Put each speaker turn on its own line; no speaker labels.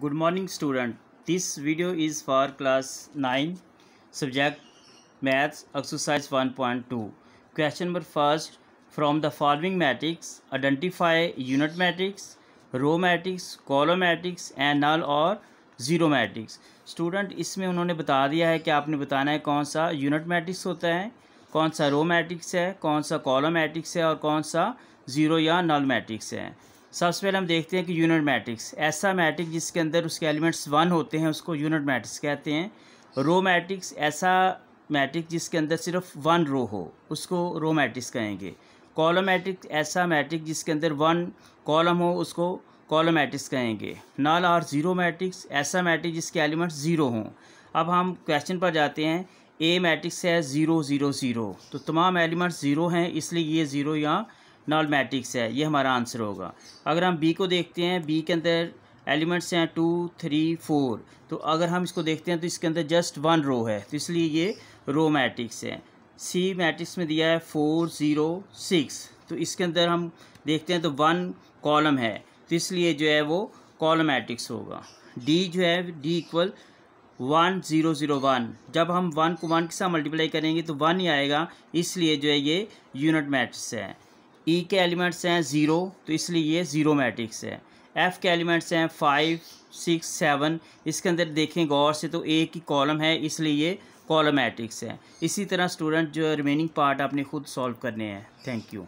good morning student this video is for class nine subject maths exercise one point two question number first from the following matrix identify unit matrix row matrix column matrix and null और zero matrix student इसमें उन्होंने बता दिया है कि आपने बताना है कौन सा यूनिट मैट्रिक्स होता है कौन सा रो मैट्रिक्स है कौन सा कॉलोमैट्रिक्स है और कौन सा जीरो या नल मैट्रिक्स है सबसे पहले हम देखते हैं कि यूनिट मैट्रिक्स ऐसा मैट्रिक जिसके अंदर उसके एलिमेंट्स वन होते हैं उसको यूनिट मैट्रिक्स कहते हैं रो मैट्रिक्स ऐसा मैट्रिक जिसके अंदर सिर्फ वन रो हो उसको रो मैट्रिक्स कहेंगे कॉलम मैट्रिक ऐसा मैट्रिक जिसके अंदर वन कॉलम हो उसको कॉलम मैट्रिक्स कहेंगे नल और ज़ीरो मैट्रिक्स ऐसा मैट्रिक जिसके एलिमेंट्स ज़ीरो हों अब हम क्वेश्चन पर जाते हैं ए मैट्रिक्स है ज़ीरो ज़ीरो ज़ीरो तो तमाम एलिमेंट्स ज़ीरो हैं इसलिए ये ज़ीरो यहाँ नॉल मैट्रिक्स है ये हमारा आंसर होगा अगर हम बी को देखते हैं बी के अंदर एलिमेंट्स हैं टू थ्री फोर तो अगर हम इसको देखते हैं तो इसके अंदर जस्ट वन रो है तो इसलिए ये रो मैट्रिक्स है सी मैट्रिक्स में दिया है फोर ज़ीरो सिक्स तो इसके अंदर हम देखते हैं तो वन कॉलम है तो इसलिए जो है वो कॉलम मैट्रिक्स होगा डी जो है D equal one zero zero one जब हम वन को वन के साथ मल्टीप्लाई करेंगे तो वन ही आएगा इसलिए जो है ये यूनिट मैट्रिक्स है ई e के एलिमेंट्स हैं ज़ीरो तो इसलिए ये ज़ीरो मैट्रिक्स है एफ़ के एलिमेंट्स हैं फाइव सिक्स सेवन इसके अंदर देखें गौर से तो ए की कॉलम है इसलिए ये कॉलम मैट्रिक्स है इसी तरह स्टूडेंट जो रिमेनिंग पार्ट आपने खुद सॉल्व करने हैं थैंक यू